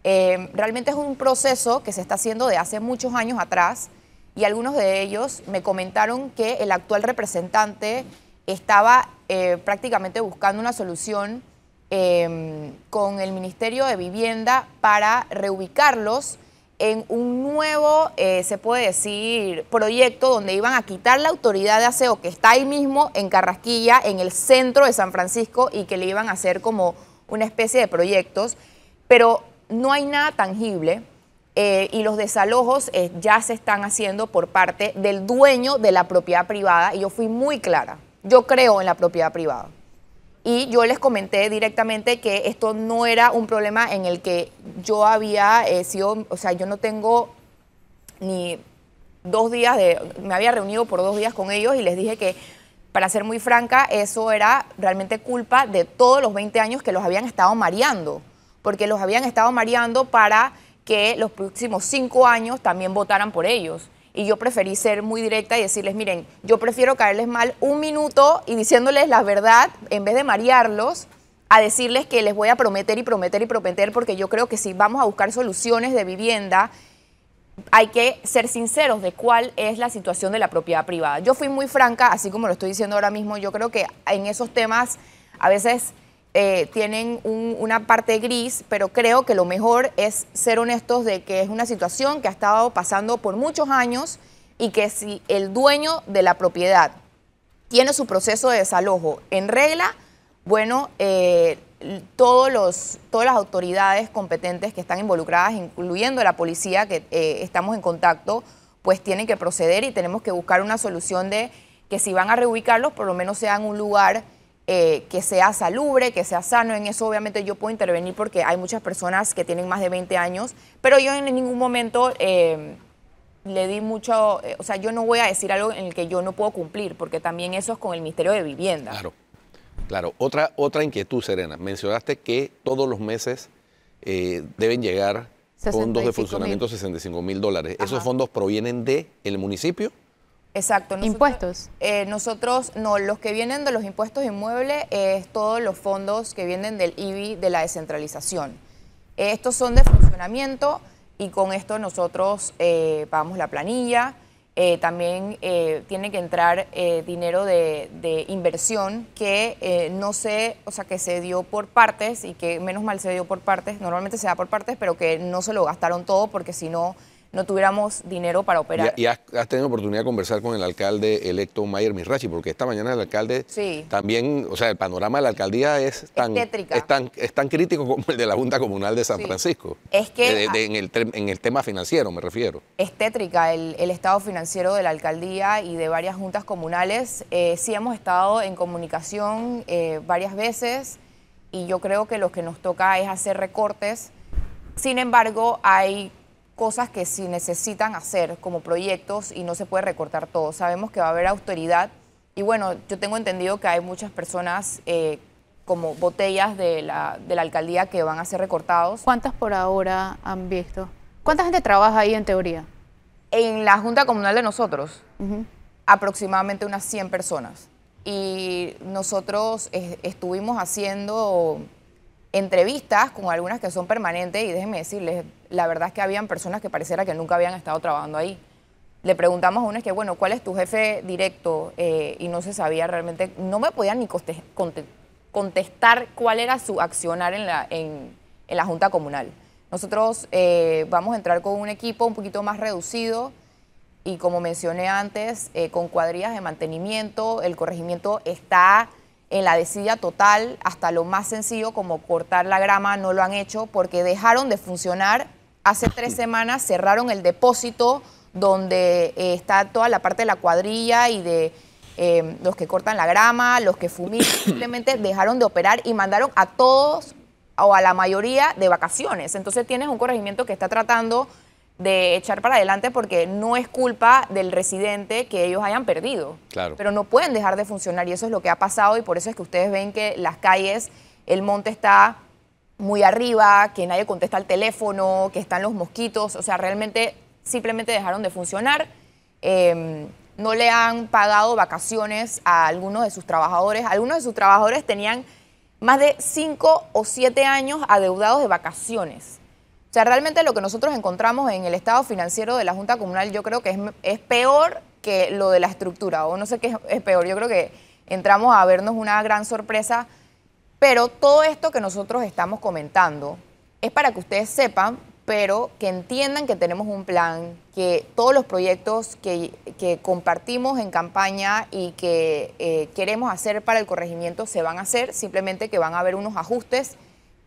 eh, realmente es un proceso que se está haciendo de hace muchos años atrás y algunos de ellos me comentaron que el actual representante estaba eh, prácticamente buscando una solución em, con el Ministerio de Vivienda para reubicarlos en un nuevo, eh, se puede decir, proyecto donde iban a quitar la autoridad de aseo que está ahí mismo en Carrasquilla, en el centro de San Francisco, y que le iban a hacer como una especie de proyectos, pero no hay nada tangible eh, y los desalojos ya se están haciendo por parte del dueño de la propiedad privada, y yo fui muy clara, yo creo en la propiedad privada. Y yo les comenté directamente que esto no era un problema en el que yo había eh, sido, o sea, yo no tengo ni dos días de, me había reunido por dos días con ellos y les dije que, para ser muy franca, eso era realmente culpa de todos los 20 años que los habían estado mareando, porque los habían estado mareando para que los próximos cinco años también votaran por ellos y yo preferí ser muy directa y decirles, miren, yo prefiero caerles mal un minuto y diciéndoles la verdad en vez de marearlos a decirles que les voy a prometer y prometer y prometer porque yo creo que si vamos a buscar soluciones de vivienda hay que ser sinceros de cuál es la situación de la propiedad privada. Yo fui muy franca, así como lo estoy diciendo ahora mismo, yo creo que en esos temas a veces eh, tienen una parte gris, pero creo que lo mejor es ser honestos de que es una situación que ha estado pasando por muchos años y que si el dueño de la propiedad tiene su proceso de desalojo en regla, bueno, eh, todos los, todas las autoridades competentes que están involucradas, incluyendo la policía que eh, estamos en contacto, pues tienen que proceder y tenemos que buscar una solución de que si van a reubicarlos, por lo menos sean un lugar eh, que sea salubre, que sea sano. En eso obviamente yo puedo intervenir porque hay muchas personas que tienen más de 20 años, pero yo en ningún momento em, le di mucho, eh, o sea, yo no voy a decir algo en el que yo no puedo cumplir, porque también eso es con el Ministerio de Vivienda. Claro, claro. Otra, otra inquietud, Serena. Mencionaste que todos los meses eh, deben llegar fondos de funcionamiento, 65 mil dólares. ¿Esos fondos provienen del el municipio? Exacto. ¿Impuestos? Eh, nosotros, no, los que vienen de los impuestos inmuebles es todos los fondos que vienen del IBI de la descentralización. estos son de funcionamiento y con esto nosotros eh, pagamos la planilla. Eh, también tiene que entrar dinero de, de, inversión que no se, o sea, que se dio por partes y que menos mal se dio por partes, normalmente se da por partes, pero que no se lo gastaron todo porque si no no tuviéramos dinero para operar. ¿Y, has, tenido oportunidad de conversar con el alcalde electo Mayer Mirachi, Porque esta mañana el alcalde sí. también, o sea, el panorama de la alcaldía es tan, es tan, crítico como el de la Junta Comunal de San Francisco. Es que... Eh, en, el, tema financiero me refiero. Es tétrica el, el, estado financiero de la alcaldía y de varias juntas comunales. Eh, sí hemos estado en comunicación eh, varias veces y yo creo que lo que nos toca es hacer recortes. Sin embargo, hay cosas que sí necesitan hacer como proyectos y no se puede recortar todo. Sabemos que va a haber autoridad y bueno, yo tengo entendido que hay muchas personas eh, como botellas de la, alcaldía que van a ser recortados. ¿Cuántas por ahora han visto? ¿Cuánta gente trabaja ahí en teoría? En la Junta Comunal de nosotros, aproximadamente unas 100 personas. Y nosotros estuvimos haciendo entrevistas con algunas que son permanentes y déjenme decirles, la verdad es que habían personas que pareciera que nunca habían estado trabajando ahí. Le preguntamos a uno es que, bueno, ¿cuál es tu jefe directo? Eh, y no se sabía realmente, no me podían ni contestar cuál era su accionar en la, en, la Junta Comunal. Nosotros eh, vamos a entrar con un equipo un poquito más reducido y como mencioné antes, eh, con cuadrillas de mantenimiento, el corregimiento está en la desidia total, hasta lo más sencillo como cortar la grama, no lo han hecho porque dejaron de funcionar. Hace tres hmm. semanas cerraron el depósito donde eh, está toda la parte de la cuadrilla y de em, los que cortan la grama, los que fumigan, (coughs) simplemente dejaron de operar y mandaron a todos o a la mayoría de vacaciones. Entonces tienes un corregimiento que está tratando de echar para adelante porque no es culpa del residente que ellos hayan perdido. Claro. Pero no pueden dejar de funcionar y eso es lo que ha pasado y por eso es que ustedes ven que las calles, el monte está muy arriba, que nadie contesta el teléfono, que están los mosquitos, o sea, realmente simplemente dejaron de funcionar. Em, no le han pagado vacaciones a algunos de sus trabajadores. Algunos de sus trabajadores tenían más de cinco o siete años adeudados de vacaciones. O sea, realmente lo que nosotros encontramos en el estado financiero de la Junta Comunal yo creo que es, peor que lo de la estructura, o no sé qué es, peor. Yo creo que entramos a vernos una gran sorpresa, pero todo esto que nosotros estamos comentando es para que ustedes sepan, pero que entiendan que tenemos un plan, que todos los proyectos que, que compartimos en campaña y que eh, queremos hacer para el corregimiento se van a hacer, simplemente que van a haber unos ajustes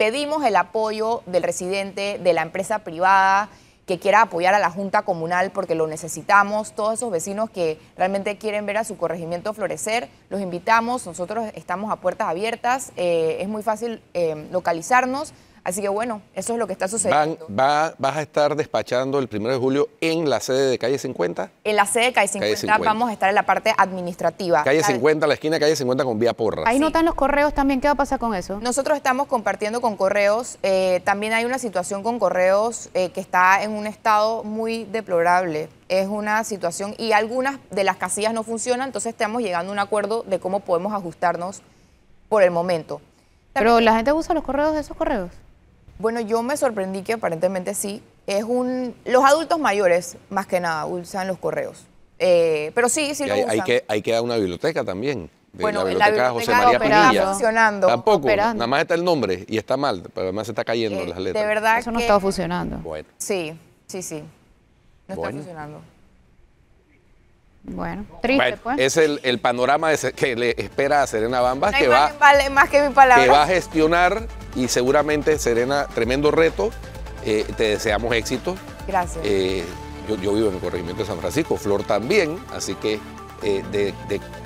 pedimos el apoyo del residente, de la empresa privada que quiera apoyar a la Junta Comunal porque lo necesitamos, todos esos vecinos que realmente quieren ver a su corregimiento florecer, los invitamos, nosotros estamos a puertas abiertas, eh, es muy fácil eh, localizarnos, Así que bueno, eso es lo que está sucediendo. ¿Vas a estar despachando el 1 de julio en la sede de Calle 50? En la sede de Calle 50, vamos a estar en la parte administrativa. Calle 50, la esquina de Calle 50 con Vía Porra. Ahí notan los correos también, ¿qué va a pasar con eso? Nosotros estamos compartiendo con correos, eh, también hay una situación con correos eh, que está en un estado muy deplorable. Es una situación y algunas de las casillas no funcionan, entonces estamos llegando a un acuerdo de cómo podemos ajustarnos por el momento. Pero la gente usa los correos de esos correos. Bueno, yo me sorprendí que aparentemente sí. Es un. Los adultos mayores, más que nada, usan los correos. Eh, pero sí, sí lo hay, usan. Hay que, hay que dar una biblioteca también. De bueno, la biblioteca, José María Pinilla. funcionando. Tampoco, nada más está el nombre y está mal, pero además se está cayendo eh, las letras. De verdad Eso no está estaba funcionando. Sí, sí, sí. No está funcionando. Bueno, triste, pues. Es el, panorama que le espera a Serena Bambas, que, va, más que, mi palabra. que va a gestionar y seguramente, Serena, tremendo reto. Eh, te deseamos éxito. Gracias. Eh, yo, vivo en el corregimiento de San Francisco, Flor también, así que eh, de,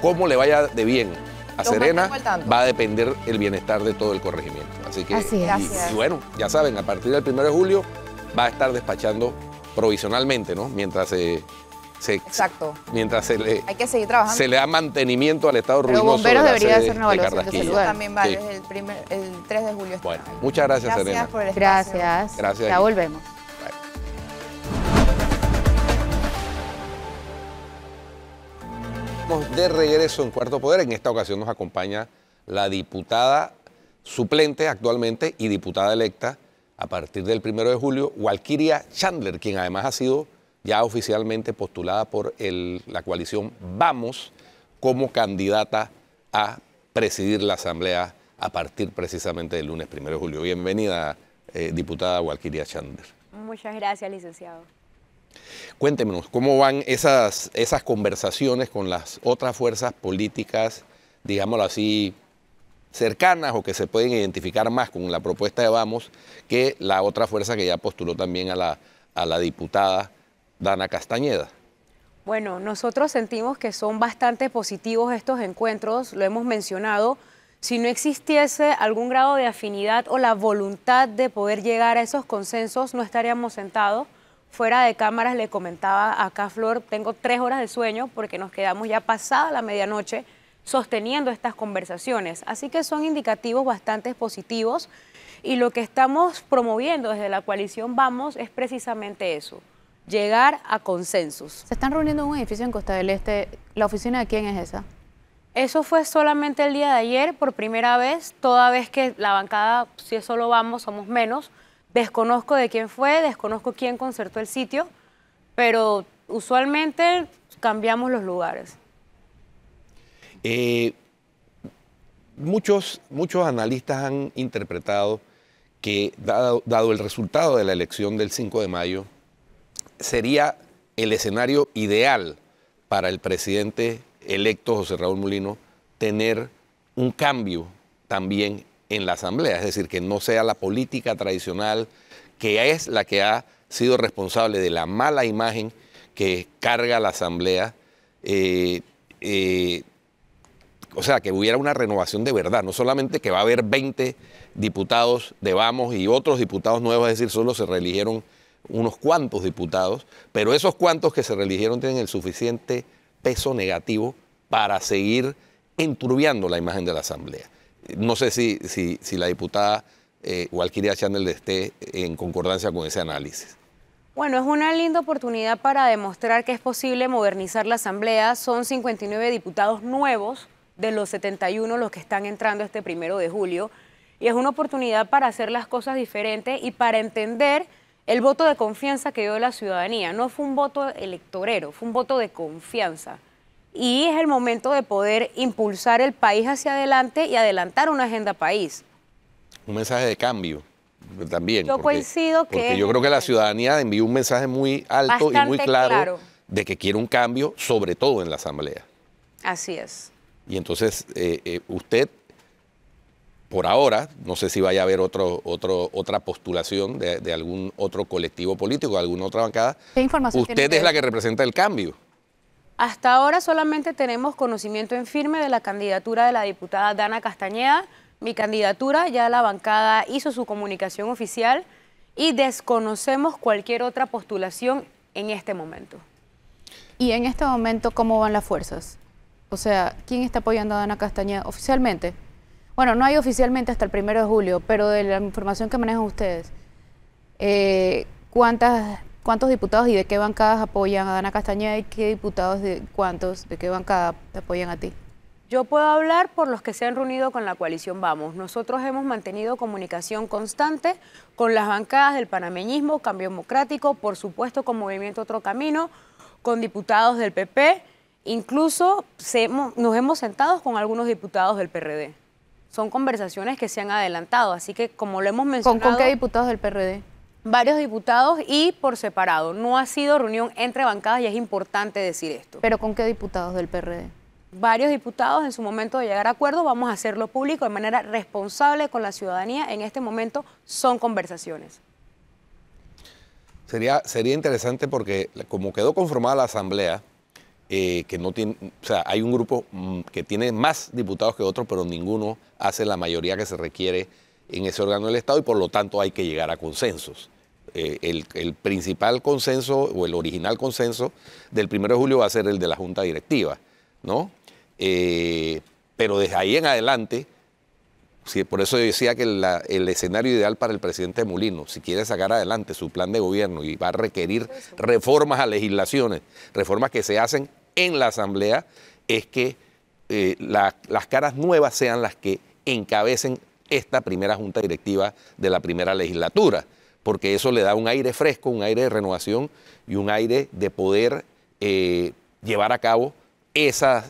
cómo le vaya de bien a Serena va a depender el bienestar de todo el corregimiento. Así que, así bueno, ya saben, a partir del 1 de julio va a estar despachando provisionalmente, ¿no? Mientras Exacto. mientras se le, Hay que seguir trabajando. se le da mantenimiento al estado ruidoso ruinoso. bomberos de la debería hacer una También el, primer, el 3 de julio. Bueno, muchas gracias, gracias Serena. por Gracias. Gracias. Ya volvemos. Estamos de regreso en Cuarto Poder. En esta ocasión nos acompaña la diputada suplente actualmente y diputada electa a partir del primero de julio, Walkiria Chandler, quien además ha sido ya oficialmente postulada por la coalición Vamos como candidata a presidir la Asamblea a partir precisamente del lunes 1 de julio. Bienvenida, eh, diputada Walquiria Chander. Muchas gracias, licenciado. Cuéntenos, ¿cómo van esas, conversaciones con las otras fuerzas políticas, digámoslo así, cercanas o que se pueden identificar más con la propuesta de Vamos que la otra fuerza que ya postuló también a la diputada Dana Castañeda. Bueno, nosotros sentimos que son bastante positivos estos encuentros, lo hemos mencionado. Si no existiese algún grado de afinidad o la voluntad de poder llegar a esos consensos, no estaríamos sentados. Fuera de cámaras le comentaba acá Flor, tengo tres horas de sueño porque nos quedamos ya pasada la medianoche sosteniendo estas conversaciones. Así que son indicativos bastante positivos y lo que estamos promoviendo desde la coalición Vamos es precisamente eso, llegar a consensos. Se están reuniendo en un edificio en Costa del Este. ¿La oficina de quién es esa? Eso fue solamente el día de ayer, por primera vez, toda vez que la bancada, si eso lo vamos, somos menos. Desconozco de quién fue, desconozco quién concertó el sitio, pero usualmente cambiamos los lugares. Eh, muchos, muchos analistas han interpretado que, dado el resultado de la elección del 5 de mayo, sería el escenario ideal para el presidente electo José Raúl Molino tener un cambio también en la Asamblea, es decir, que no sea la política tradicional que es la que ha sido responsable de la mala imagen que carga la Asamblea. Eh, eh, o sea, que hubiera una renovación de verdad, no solamente que va a haber 20 diputados de Vamos y otros diputados nuevos, es decir, solo se reeligieron unos cuantos diputados, pero esos cuantos que se religieron tienen el suficiente peso negativo para seguir enturbiando la imagen de la Asamblea. No sé si, la diputada eh, Alquiria Chanel esté en concordancia con ese análisis. Bueno, es una linda oportunidad para demostrar que es posible modernizar la Asamblea. Son 59 diputados nuevos de los 71 los que están entrando este primero de julio. Y es una oportunidad para hacer las cosas diferentes y para entender el voto de confianza que dio la ciudadanía. No fue un voto electorero, fue un voto de confianza. Y es el momento de poder impulsar el país hacia adelante y adelantar una agenda país. Un mensaje de cambio también. Yo coincido que... Porque yo creo que la ciudadanía envió un mensaje muy alto y muy claro, de que quiere un cambio, sobre todo en la Asamblea. Así es. Y entonces eh, eh, usted por ahora, no sé si vaya a haber otra postulación de, algún otro colectivo político, de alguna otra bancada. ¿Qué información Usted es la que representa el cambio. Hasta ahora solamente tenemos conocimiento en firme de la candidatura de la diputada Dana Castañeda. Mi candidatura, ya la bancada hizo su comunicación oficial y desconocemos cualquier otra postulación en este momento. ¿Y en este momento cómo van las fuerzas? O sea, ¿quién está apoyando a Dana Castañeda oficialmente? Bueno, no hay oficialmente hasta el primero de julio, pero de la información que manejan ustedes, eh, ¿cuántos diputados y de qué bancadas apoyan a Ana Castañeda y qué diputados de cuántos, de qué bancada apoyan a ti? Yo puedo hablar por los que se han reunido con la coalición Vamos. Nosotros hemos mantenido comunicación constante con las bancadas del panameñismo, Cambio Democrático, por supuesto con Movimiento Otro Camino, con diputados del PP, incluso nos hemos sentado con algunos diputados del PRD son conversaciones que se han adelantado. Así que, como lo hemos mencionado... ¿Con, qué diputados del PRD? Varios diputados y por separado. No ha sido reunión entre bancadas y es importante decir esto. ¿Pero con qué diputados del PRD? Varios diputados en su momento de llegar a acuerdo, vamos a hacerlo público de manera responsable con la ciudadanía. En este momento son conversaciones. Sería, sería interesante porque como quedó conformada la Asamblea, eh, que no tiene, o sea, hay un grupo mm, que tiene más diputados que otros, pero ninguno hace la mayoría que se requiere en ese órgano del Estado y por lo tanto hay que llegar a consensos. Eh, el, principal consenso o el original consenso del 1 de julio va a ser el de la Junta Directiva, ¿no? Eh, pero desde ahí en adelante por eso yo decía que el escenario ideal para el presidente Mulino, si quiere sacar adelante su plan de gobierno y va a requerir reformas a legislaciones, reformas que se hacen en la Asamblea, es que eh, las caras nuevas sean las que encabecen esta primera junta directiva de la primera legislatura, porque eso le da un aire fresco, un aire de renovación y un aire de poder eh, llevar a cabo esos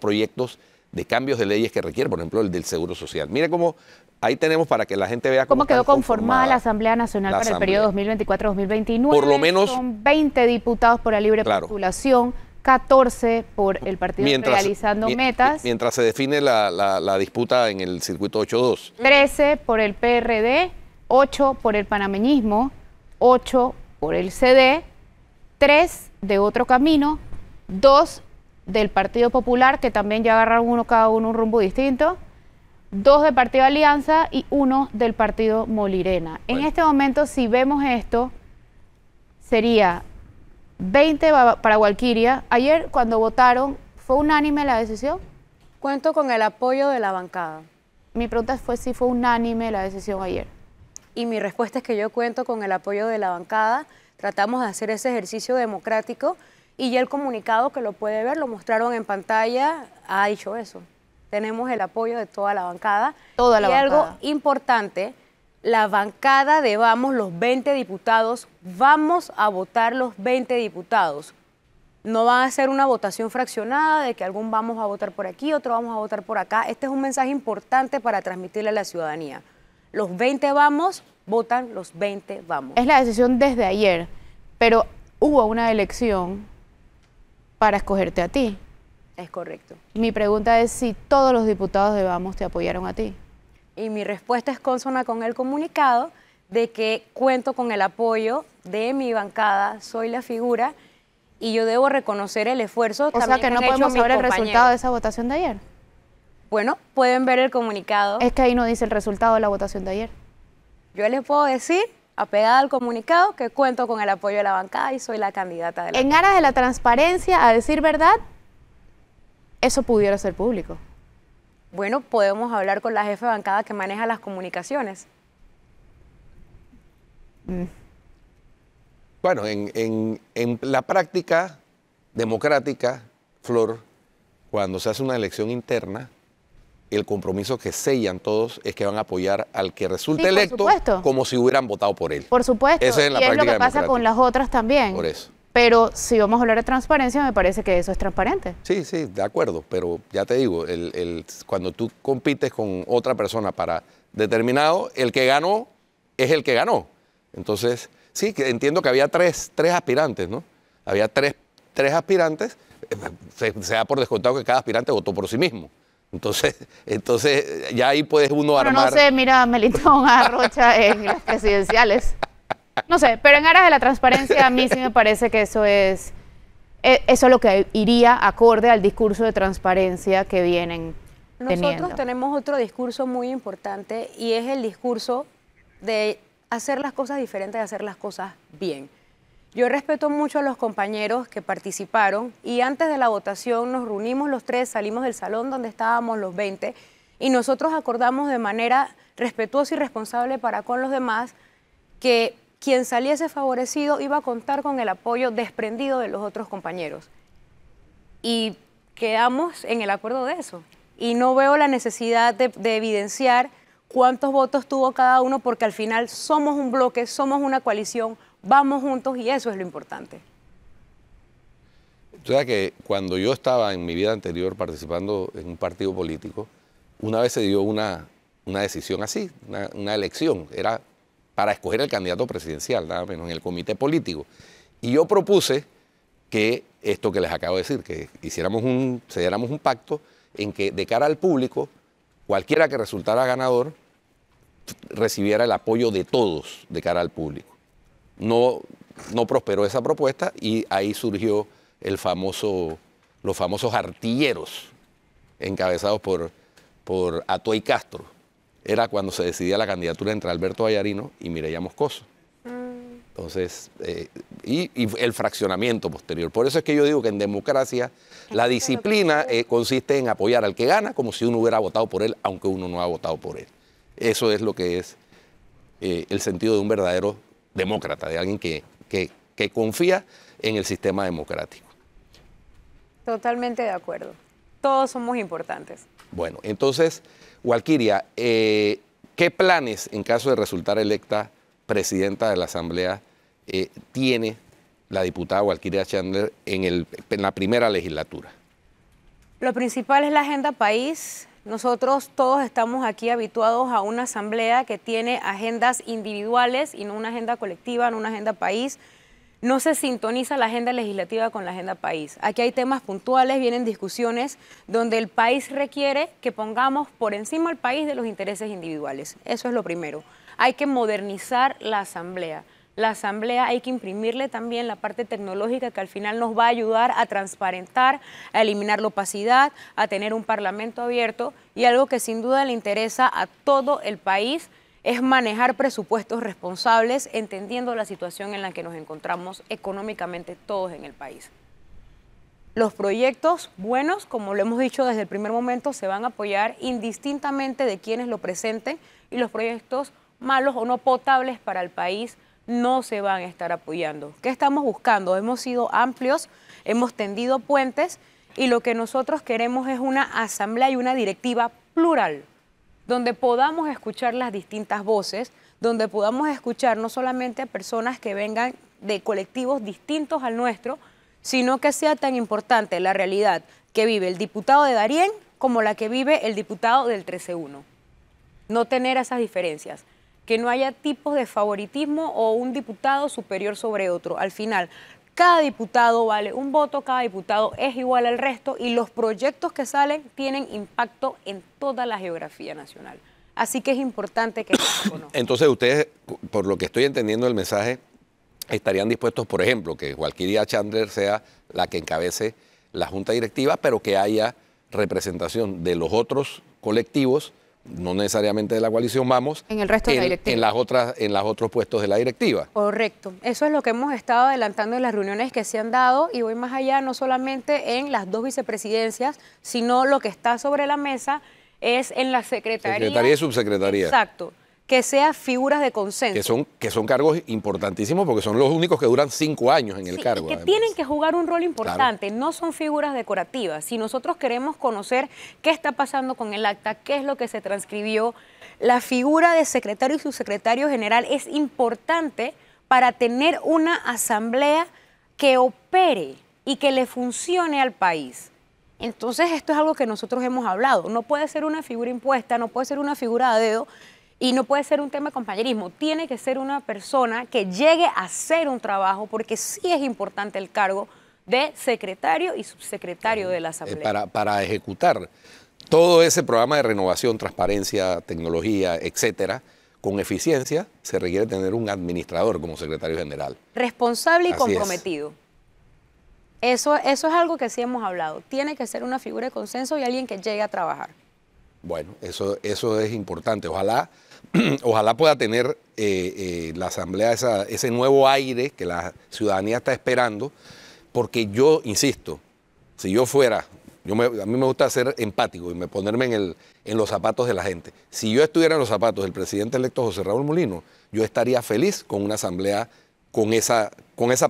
proyectos de cambios de leyes que requiere, por ejemplo, el del Seguro Social. Mira cómo ahí tenemos para que la gente vea cómo, quedó conformada la Asamblea Nacional para el periodo 2024-2029. Por lo menos 20 diputados por la libre circulación, 14 por el partido realizando metas. Mientras se define la, la disputa en el circuito 8-2. 13 por el PRD, 8 por el panameñismo, 8 por el CD, 3 de otro camino, 2 del Partido Popular, que también ya agarraron uno cada uno un rumbo distinto, dos del Partido Alianza y uno del Partido Molirena. En este momento, si vemos esto, sería 20 para Gualquiria. Ayer, cuando votaron, ¿fue unánime la decisión? Cuento con el apoyo de la bancada. Mi pregunta fue si fue unánime la decisión ayer. Y mi respuesta es que yo cuento con el apoyo de la bancada. Tratamos de hacer ese ejercicio democrático y ya el comunicado que lo puede ver, lo mostraron en pantalla, ha dicho eso. Tenemos el apoyo de toda la bancada. Toda y algo importante, la bancada de Vamos, los 20 diputados, vamos a votar los 20 diputados. No va a ser una votación fraccionada de que algún vamos a votar por aquí, otro vamos a votar por acá. Este es un mensaje importante para transmitirle a la ciudadanía. Los 20 vamos, votan los 20 vamos. Es la decisión desde ayer, pero hubo una elección para escogerte a ti. Es correcto. Mi pregunta es si todos los diputados de Vamos te apoyaron a ti. Y mi respuesta es consona con el comunicado de que cuento con el apoyo de mi bancada, soy la figura y yo debo reconocer el esfuerzo. O sea que no podemos saber el resultado de esa votación de ayer. Bueno, pueden ver el comunicado. Es que ahí no dice el resultado de la votación de ayer. Yo les puedo decir apegada al comunicado que cuento con el apoyo de la bancada y soy la candidata de la. En aras de la transparencia, a decir verdad, eso pudiera ser público. Bueno, podemos hablar con la jefe bancada que maneja las comunicaciones. Mm. Bueno, en, en la práctica democrática, Flor, cuando se hace una elección interna, el compromiso que sellan todos es que van a apoyar al que resulte electo como si hubieran votado por él. Por supuesto, Esa es la y es lo que pasa con las otras también. Por eso. Pero si vamos a hablar de transparencia, me parece que eso es transparente. Sí, sí, de acuerdo, pero ya te digo, cuando tú compites con otra persona para determinado, el que ganó es el que ganó. Entonces, sí, entiendo que había tres, tres aspirantes, ¿no? Había tres, tres aspirantes, eh, se da por descontado que cada aspirante votó por sí mismo. Entonces, (laughs) entonces ya ahí puedes uno No sé, mira, Melitón Arrocha en las presidenciales. No sé, pero en aras de la transparencia a mí sí me parece que eso es e, eso lo que iría acorde al discurso de transparencia que vienen teniendo. Nosotros tenemos otro discurso muy importante y es el discurso de hacer las cosas diferentes, de hacer las cosas bien. Yo respeto mucho a los compañeros que participaron y antes de la votación nos reunimos los tres, salimos del salón donde estábamos los 20 y nosotros acordamos de manera respetuosa y responsable para con los demás que quien saliese favorecido iba a contar con el apoyo desprendido de los otros compañeros. Y quedamos en el acuerdo de eso. Y no veo la necesidad de, evidenciar cuántos votos tuvo cada uno porque al final somos un bloque, somos una coalición, vamos juntos y eso es lo importante. Tú que cuando yo estaba en mi vida anterior participando en un partido político, una vez se dio una, decisión así, una, elección, era para escoger el candidato presidencial, nada menos, en el comité político. Y yo propuse que esto que les acabo de decir, que hiciéramos un, un pacto en que de cara al público, cualquiera que resultara ganador, recibiera el apoyo de todos de cara al público no, no prosperó esa propuesta y ahí surgió el famoso, los famosos artilleros encabezados por, por Atoy Castro. Era cuando se decidía la candidatura entre Alberto Vallarino y Mireya Moscoso. Entonces, eh, y, el fraccionamiento posterior. Por eso es que yo digo que en democracia la disciplina eh, consiste en apoyar al que gana como si uno hubiera votado por él, aunque uno no ha votado por él. Eso es lo que es eh, el sentido de un verdadero demócrata, de alguien que, confía en el sistema democrático. Totalmente de acuerdo. Todos somos importantes. Bueno, entonces, Walkiria, eh, ¿qué planes en caso de resultar electa presidenta de la Asamblea eh, tiene la diputada Walkiria Chandler en, el, en la primera legislatura? Lo principal es la agenda país, nosotros todos estamos aquí habituados a una asamblea que tiene agendas individuales y no una agenda colectiva, no una agenda país. No se sintoniza la agenda legislativa con la agenda país. Aquí hay temas puntuales, vienen discusiones donde el país requiere que pongamos por encima al país de los intereses individuales. Eso es lo primero. Hay que modernizar la asamblea la asamblea, hay que imprimirle también la parte tecnológica que al final nos va a ayudar a transparentar, a eliminar la opacidad, a tener un parlamento abierto y algo que sin duda le interesa a todo el país es manejar presupuestos responsables, entendiendo la situación en la que nos encontramos económicamente todos en el país. Los proyectos buenos, como lo hemos dicho desde el primer momento, se van a apoyar indistintamente de quienes lo presenten y los proyectos malos o no potables para el país no se van a estar apoyando. ¿Qué estamos buscando? Hemos sido amplios, hemos tendido puentes y lo que nosotros queremos es una asamblea y una directiva plural, donde podamos escuchar las distintas voces, donde podamos escuchar no solamente a personas que vengan de colectivos distintos al nuestro, sino que sea tan importante la realidad que vive el diputado de Darién como la que vive el diputado del 13-1. No tener esas diferencias que no haya tipos de favoritismo o un diputado superior sobre otro. Al final, cada diputado vale un voto, cada diputado es igual al resto y los proyectos que salen tienen impacto en toda la geografía nacional. Así que es importante que (coughs) Entonces ustedes, por lo que estoy entendiendo el mensaje, estarían dispuestos, por ejemplo, que Walquiria Chandler sea la que encabece la junta directiva, pero que haya representación de los otros colectivos no necesariamente de la coalición Vamos, en el resto de la directiva. En, las otras, en los otros puestos de la directiva. Correcto. Eso es lo que hemos estado adelantando en las reuniones que se han dado y voy más allá, no solamente en las dos vicepresidencias, sino lo que está sobre la mesa es en la secretaría. Secretaría y subsecretaría. Exacto que sean figuras de consenso. Que son, que son cargos importantísimos porque son los únicos que duran cinco años en el cargo. Y que tienen que jugar un rol importante, no son figuras decorativas. Si nosotros queremos conocer qué está pasando con el acta, qué es lo que se transcribió, la figura de secretario y subsecretario general es importante para tener una asamblea que opere y que le funcione al país. Entonces esto es algo que nosotros hemos hablado. No puede ser una figura impuesta, no puede ser una figura a dedo, y no puede ser un tema de compañerismo, tiene que ser una persona que llegue a hacer un trabajo, porque sí es importante el cargo de secretario y subsecretario de la Asamblea. para, para ejecutar todo ese programa de renovación, transparencia, tecnología, etcétera, con eficiencia, se requiere tener un administrador como secretario general. Responsable y comprometido. Eso, eso es algo que sí hemos hablado. Tiene que ser una figura de consenso y alguien que llegue a trabajar. Bueno, eso, eso es importante. Ojalá (clears throat) ojalá pueda tener eh, eh, la Asamblea ese nuevo aire que la ciudadanía está esperando, porque yo, insisto, si yo fuera, a mí me gusta ser empático y me, ponerme en, los zapatos de la gente. Si yo estuviera en los zapatos del presidente electo José Raúl Molino, yo estaría feliz con una Asamblea con esa,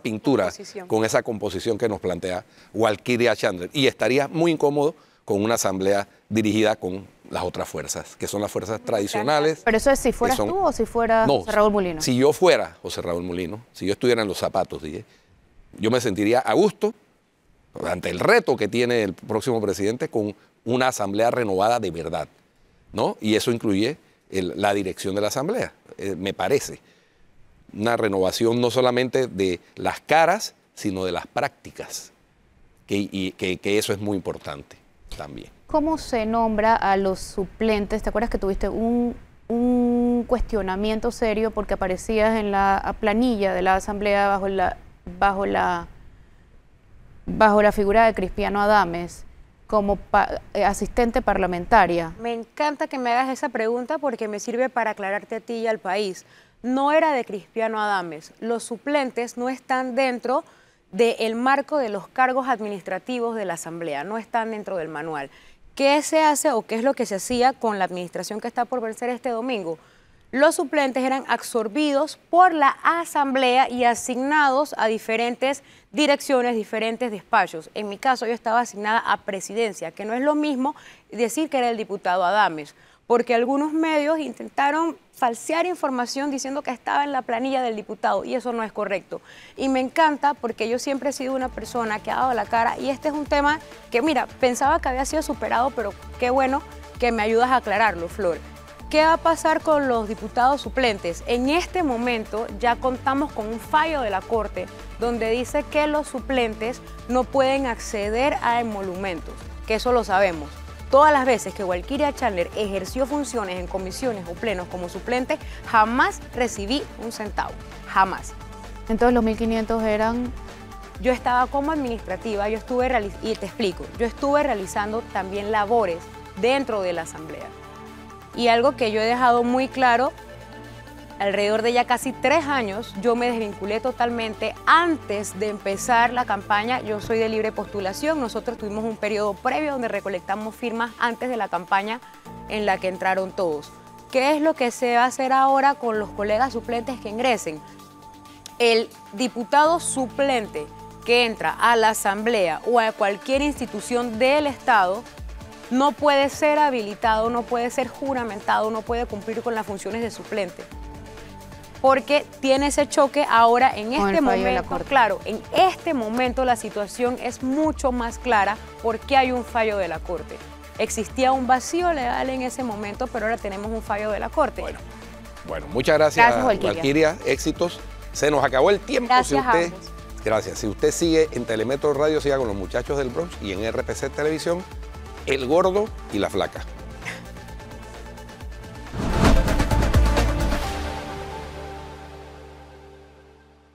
pintura, con esa composición que nos plantea Walkiria Chandler. Y estaría muy incómodo con una asamblea dirigida con las otras fuerzas, que son las fuerzas tradicionales. Pero eso es si fueras tú o si fuera José Raúl Mulino. Si yo fuera José Raúl Molino, si yo estuviera en los zapatos, dije, yo me sentiría a gusto ante el reto que tiene el próximo presidente con una asamblea renovada de verdad, ¿no? Y eso incluye la dirección de la asamblea, eh, me parece. Una renovación no solamente de las caras, sino de las prácticas, y, que eso es muy importante también cómo se nombra a los suplentes. ¿Te acuerdas que tuviste un, cuestionamiento serio porque aparecías en la planilla de la asamblea bajo la bajo la bajo la figura de Crispiano Adames como eh, asistente parlamentaria? Me encanta que me hagas esa pregunta porque me sirve para aclararte a ti y al país. No era de Crispiano Adames. Los suplentes no están dentro del marco de los cargos administrativos de la Asamblea, no están dentro del manual. ¿Qué se hace o qué es lo que se hacía con la administración que está por vencer este domingo? Los suplentes eran absorbidos por la asamblea y asignados a diferentes direcciones, diferentes despachos. En mi caso yo estaba asignada a presidencia, que no es lo mismo decir que era el diputado Adames porque algunos medios intentaron falsear información diciendo que estaba en la planilla del diputado y eso no es correcto. Y me encanta porque yo siempre he sido una persona que ha dado la cara y este es un tema que, mira, pensaba que había sido superado, pero qué bueno que me ayudas a aclararlo, Flor. ¿Qué va a pasar con los diputados suplentes? En este momento ya contamos con un fallo de la Corte donde dice que los suplentes no pueden acceder a emolumentos, que eso lo sabemos. Todas las veces que Walkiria Chandler ejerció funciones en comisiones o plenos como suplente, jamás recibí un centavo. Jamás. Entonces los 1.500 eran... Yo estaba como administrativa, yo estuve realizando, y te explico, yo estuve realizando también labores dentro de la asamblea. Y algo que yo he dejado muy claro alrededor de ya casi tres años, yo me desvinculé totalmente antes de empezar la campaña. Yo soy de libre postulación. Nosotros tuvimos un periodo previo donde recolectamos firmas antes de la campaña en la que entraron todos. ¿Qué es lo que se va a hacer ahora con los colegas suplentes que ingresen? El diputado suplente que entra a la Asamblea o a cualquier institución del Estado no puede ser habilitado, no puede ser juramentado, no puede cumplir con las funciones de suplente porque tiene ese choque ahora en este momento. Claro, en este momento la situación es mucho más clara porque hay un fallo de la Corte. Existía un vacío legal en ese momento, pero ahora tenemos un fallo de la Corte. Bueno, muchas gracias, Valquiria. Éxitos. Se nos acabó el tiempo. Gracias si Gracias. Si usted sigue en Telemetro Radio, siga con los muchachos del Bronx y en RPC Televisión, El Gordo y la Flaca.